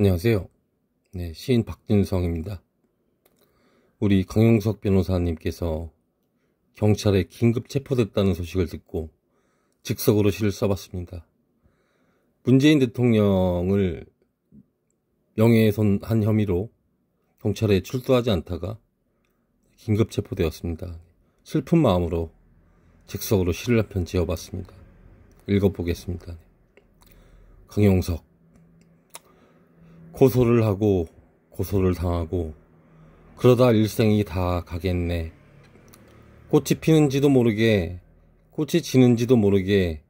안녕하세요. 네, 시인 박진성입니다. 우리 강용석 변호사님께서 경찰에 긴급 체포됐다는 소식을 듣고 즉석으로 시를 써봤습니다. 문재인 대통령을 명예훼손한 혐의로 경찰에 출두하지 않다가 긴급 체포되었습니다. 슬픈 마음으로 즉석으로 시를 한 편 지어봤습니다. 읽어보겠습니다. 강용석 고소를 하고 고소를 당하고 그러다 일생이 다 가겠네. 꽃이 피는지도 모르게 꽃이 지는지도 모르게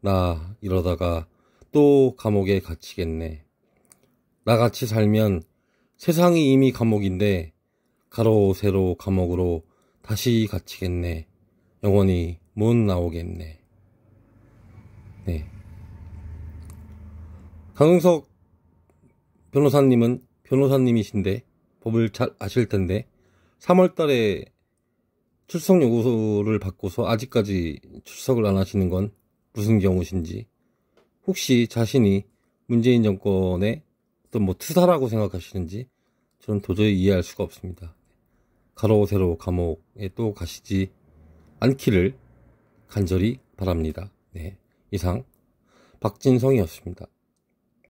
나 이러다가 또 감옥에 갇히겠네. 나같이 살면 세상이 이미 감옥인데 가로 세로 감옥으로 다시 갇히겠네. 영원히 못 나오겠네. 네. 강용석 변호사님은 변호사님이신데 법을 잘 아실 텐데 3월 달에 출석 요구를 서 받고서 아직까지 출석을 안 하시는 건 무슨 경우신지 혹시 자신이 문재인 정권의 어떤 뭐 투사라고 생각하시는지 저는 도저히 이해할 수가 없습니다. 가로 세로 감옥에 또 가시지 않기를 간절히 바랍니다. 네. 이상 박진성이었습니다.